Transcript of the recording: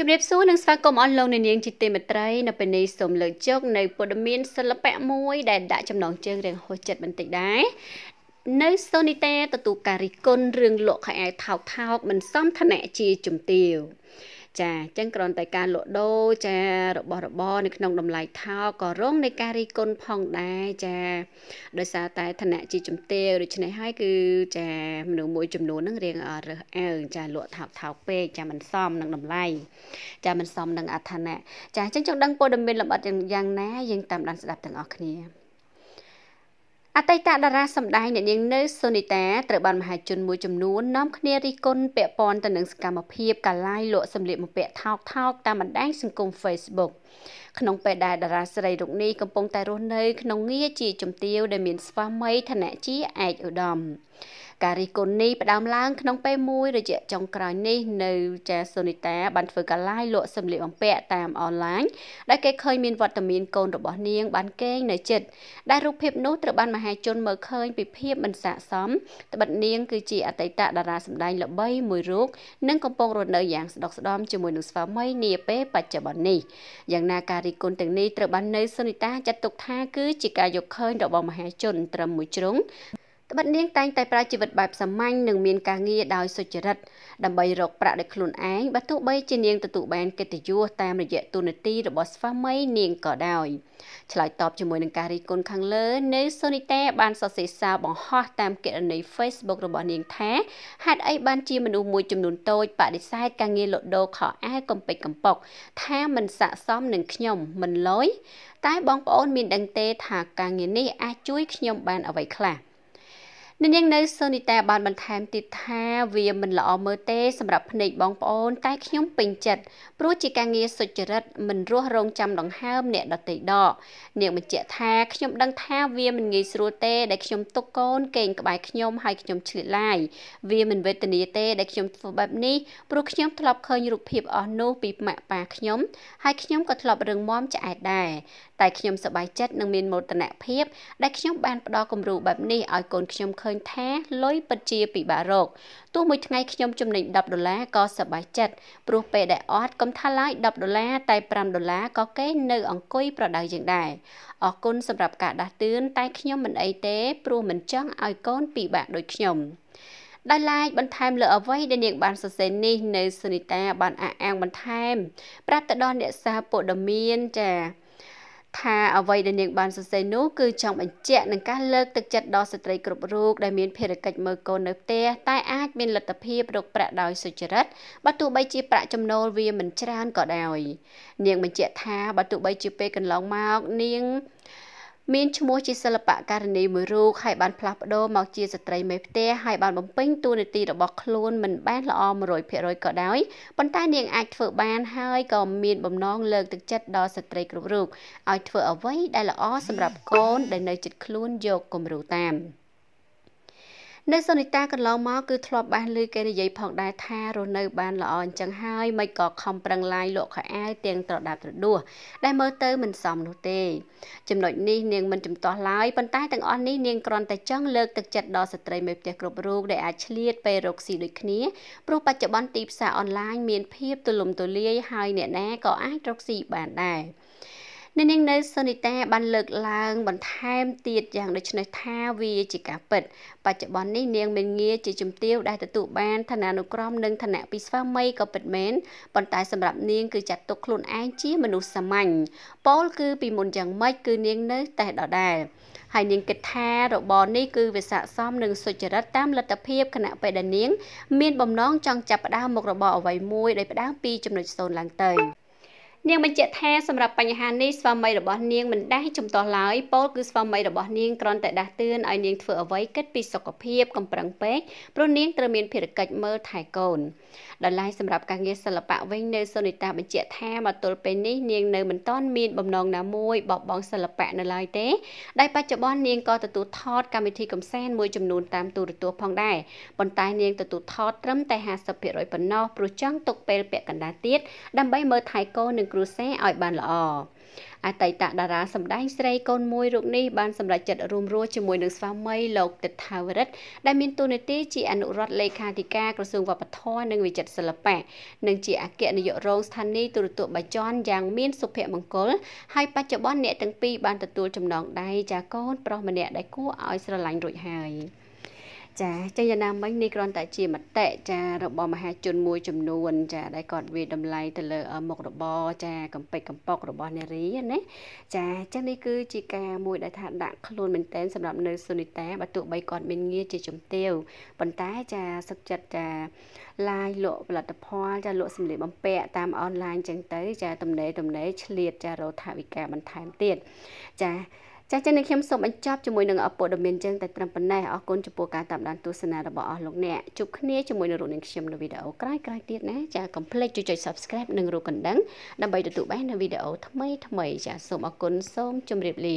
ជំរាបសួរនិងស្វាគមន៍អស់លោកអ្នកនាងជាទីមេត្រីនៅពេលនេះសូមលើកជោគនៅព័ត៌មានសិល្បៈមួយដែលដាក់ចំណងជើងរឿងហោះចិត្តបន្តិចដែរនៅសូនីតេទទួលការរិះគន់រឿងលោកខែថោកថោកមិនសមឋានៈជាជំទាវចាអញ្ចឹងគ្រាន់តែការលក់ដូរចារបស់របរនៅក្នុងតម្លៃថោកក៏រងនៃការរីគុណផងដែរចាដោយសារតែឋានៈជាជំទាវដូច្នេះហើយគឺចាមនុស្សមួយចំនួននឹងរៀងរើសអើងចាលក់ថោកថោកពេកចាមិនសមនឹងតម្លៃចាមិនសមនឹងអឋានៈចាអញ្ចឹងចង់ដឹងព័ត៌មានលម្អិតយ៉ាងណាយើងតាមដានស្ដាប់ទាំងអស់គ្នាអតីតតារាសម្ដែងអ្នកនាងនៅសូនីតាត្រូវបានមហាជនមួយចំនួននាំគ្នារិះគន់ពាក់ព័ន្ធទៅនឹងសកម្មភាពកាឡាយលក់សម្លៀកបំពាក់ថោកថោកតាមបណ្ដាញសង្គម Facebook ក្នុងពេលដែលតារាស្រីរូបនេះកំពុងតែរស់នៅក្នុងងារជាជំទាវដែលមានស្វាមីឋានៈជាឯកឧត្តមការរិះគន់នេះផ្ដើមឡើងក្នុងពេលមួយរយៈចុងក្រោយនេះនៅចាសូនីតាបានធ្វើកាឡាយលក់សម្លៀកបំពាក់តាមអនឡាញដែលគេឃើញមានវត្តមានកូនរបស់នាងបានគេងនៅចិត្តដែលរូបភាពនោះត្រូវបានមហាជនមើលឃើញពីភាពមិនស័ក្តិសមត្បិតនាងគឺជាអតីតតារាសម្ដែងល្បីមួយរូបនិងកំពុងរស់នៅយ៉ាងស្ដុកស្ដម្ភជាមួយនឹងស្វាមីនាពេលបច្ចុប្បន្ននេះយ៉ាងណាការរិះគន់ទាំងនេះត្រូវបាននៅសុនីតាចាត់ទុកថាគឺជាការយកឃើញរបស់មហាជនត្រឹមមួយជ្រុងត្បិតនាងតែងតែប្រើជីវិតបែបសាមញ្ញនិងមានការងារដោយសុចរិតដើម្បីរកប្រាក់ដោយខ្លួនឯងបើទោះបីជានាងទទួលបានកិត្តិយសតាមរយៈទូនាទីរបស់ស្វាមីនាងក៏ដោយឆ្លើយតបជាមួយនឹងការរិះគន់ខាងលើនៅសូនីតាបានសរសេរសារបង្ហោះតាមគណនី Facebook របស់នាងថាហេតុអីបានជាមនុស្សមួយចំនួនតូចបដិសេធការងារលក់ដូរខោអាវកំពេចកំប៉ុកថាមិនស័ក្តិសមនឹងខ្ញុំមិនលយតែបងប្អូនមានដឹងទេថាការងារនេះអាចជួយខ្ញុំបានអ្វីខ្លះនៅនាងនៅសូនីតាបានបន្ថែមទៀតថាវាមិនល្អមើលទេសម្រាប់ភ្នែកបងប្អូន តែខ្ញុំពេញចិត្តព្រោះជាការងារសុចរិតមិនរស់រងចាំដង្ហើមអ្នកដតីដកនាងបញ្ជាក់ថាខ្ញុំដឹងថាវាមិនងាយស្រួលទេ ដែលខ្ញុំទុកកូនកេងក្បែរខ្ញុំហើយខ្ញុំឆ្លៀតឡាយវាមិនវេទនាទេដែលខ្ញុំធ្វើបែបនេះព្រោះខ្ញុំធ្លាប់ឃើញរូបភាពអស់នោះពីម៉ាក់ប៉ាខ្ញុំហើយខ្ញុំក៏ធ្លាប់រឹងមាំឆ្អែតដែរតែខ្ញុំសប្បាយចិត្តនឹងមានមោទនភាពដែលខ្ញុំបានផ្ដល់គំរូបែបនេះឲ្យកូនខ្ញុំឃើញឃើញថាលុយពិតជាពិបាករកទោះមួយថ្ងៃខ្ញុំចំណេញ10ដុល្លារក៏សប្បាយចិត្តព្រោះពេលដែលអត់កុំថាឡើយ10ដុល្លារតែ5ដុល្លារក៏គេ នៅអង្គុយប្រដៅយើងដែរអរគុណសម្រាប់ការដាស់តឿនតែខ្ញុំមិនអីទេព្រោះមិនចង់ឲ្យកូនពិបាកដូចខ្ញុំដោយឡែកបន្ថែមលើអ្វីដែលនាងបានសរសេរនេះនៅសនីតាបានអះអាងបន្ថែម ប្រាប់ទៅដល់អ្នកសារព័ត៌មានចា៎ថាអ្វីដែលនាងបានសរសេរនោះគឺចង់បញ្ជាក់នឹងការលើកទឹកចិត្តដល់ស្ត្រីគ្រប់រូបដែលមានភារកិច្ចមើលកូននៅផ្ទះតែ អាចមានលទ្ធភាពរកប្រាក់ដោយសុចរិតបើទោះបីជាប្រាក់ចំណូលវាមិនច្រើនក៏ដោយនាងបញ្ជាក់ថាបើទោះបីជាពេលកន្លងមកនាងមានឈ្មោះជាសិល្បករនីមួយរូបហើយបានផ្លាស់ប្ដូរមកជាស្ត្រីមេផ្ទះហើយបានបំពេញតួនាទីរបស់ខ្លួនមិនបានល្អ100%ក៏ដោយប៉ុន្តែនាងអាចធ្វើបានហើយក៏មានបំណងលើកទឹកចិត្តដល់ស្ត្រីគ្រប់រូបឲ្យធ្វើអ្វីដែលល្អសម្រាប់កូនដែលនៅជិតខ្លួនយកគំរូតាម។នៅសនិតាកន្លងមកគឺធ្លាប់បានលើគេនិយាយផងដែរថារស់នៅបានល្អអញ្ចឹងហើយមិនក៏ខំប្រឹងឡាយលក់ខោអាវទាំងត្រដាបត្រដួសដែលមើលទៅមិនសមនោះទេ ចំណុចនេះនាងមិនចំទាស់ឡើយប៉ុន្តែទាំងអស់នេះនាងគ្រាន់តែចង់លើកទឹកចិត្តដល់ស្ត្រីមេផ្ទះគ្រប់រូបដែលអាចឆ្លៀតពេលរកស៊ីដូចគ្នាព្រោះបច្ចុប្បន្នទីផ្សារអនឡាញមានភាពទូលំទូលាយហើយអ្នកណាក៏អាចរកស៊ីបានដែរអ្នកនាងនៅសុនីតាបានលើកឡើង បន្ថែមទៀតយ៉ាងដូចនេះថាវាជាការពិត បច្ចុប្បន្ននេះនាងមានងារជាជំទាវដែលទទួលបានឋានានុក្រមនិងឋានៈពីស្វាមីក៏ពិតមែនប៉ុន្តែសម្រាប់នាងគឺចាត់ទុកខ្លួនឯងជាមនុស្សសាមញ្ញពោលគឺពីមុនយ៉ាងម៉េចគឺនាងនៅតែដដែលហើយនាងគិតថារបរនេះគឺវាស័ក្តិសមនឹងសុចរិតតាមលទ្ធភាពគណៈពេលដែលនាង មានបំណងចង់ចាប់ផ្ដើមមុខរបរអ្វីមួយដោយផ្ដើមពីចំណុចសូន្យឡើងទៅនាងបញ្ជាក់ថាសម្រាប់បញ្ហានេះស្វាមីរបស់នាងមិនដាស់ចំទាស់ឡើយពោលគឺស្វាមីរបស់នាងគ្រាន់តែដាស់តឿនឲ្យនាងធ្វើអ្វីគិតពីសុខភាពកំប្រឹងពេកព្រោះនាង ត្រូវមាន ភារកិច្ចមើលថែកូនដល់ឡែកសម្រាប់ការងារសិល្បៈវិញនៅសុនីតាបញ្ជាក់ថាមកទល់ពេលនេះនាងនៅមិនទាន់មានបំណងណាមួយបបងសិល្បៈនៅឡើយទេដែលបច្ចុប្បន្ននាងក៏ទទួលថតកម្មវិធីកំសាន្តមួយចំនួនតាមទូរទស្សន៍ផងដែរប៉ុន្តែនាងទទួលថតត្រឹមតែ50%ប៉ុណ្ណោះព្រោះចង់ទុកពេលពាក់កណ្ដាលទៀតដើម្បីមើលថែកូននិងគ្រួសារឲ្យបានល្អអតីតតារាសម្ដែងស្រីកូនមួយរូបនេះបានសម្រេចចិត្តរួមរស់ជាមួយនឹងស្វាមីលោកទិដ្ឋាវរិទ្ធដែលមានតួនាទីជា អនុរដ្ឋលេខាធិការក្រសួងវប្បធម៌និងវិចិត្រសិល្បៈនិងជាអគ្គនាយករងស្ថានីយទូរទស្សន៍បាយ័នយ៉ាងមាន សុភមង្គលហើយបច្ចុប្បន្នអ្នកទាំងពីរបានទទួលចំណងដៃចាកូនប្រុសម្នាក់ដែលគួរឲ្យ ស្រឡាញ់រួចហើយ។ចាចឹងយ៉ាងណាមិញនេះគ្រាន់តែជាមតិចារបស់មហាជនមួយចំនួន ចាដែលគាត់វាតម្លៃទៅលើមុខរបរចាកំពេចកំប៉ុករបស់នារីណាចាចឹងនេះគឺជាការមួយដែលថាដាក់ខ្លួនមែនតែនសម្រាប់នៅសុនីតាបើទោះបីគាត់មានងារជាជំទាវប៉ុន្តែចាសឹកចិត្តចាឡាយលក់ផលិតផលចាលក់សម្លៀកបំពាក់តាមអនឡាញចឹងទៅចាទំនេរទំនេរឆ្លៀតចារោថាវិការបន្ថែមទៀតចាចាស់ចាស់នេះខ្ញុំសូមបញ្ចប់ជាមួយនឹងអពុដំណៀនជើងតែត្រឹមប៉ុណ្ណេះអរគុណចំពោះការតាមដានទស្សនារបស់អស់លោកអ្នកជួបគ្នាជាមួយនឹងរូបនាងខ្ញុំនៅវីដេអូក្រោយៗទៀតណាចាកុំភ្លេចចុច Subscribe និងរូបកណ្ដឹងដើម្បីទទួលបាននូវវីដេអូថ្មីៗចាសូមអរគុណសូមជម្រាបលា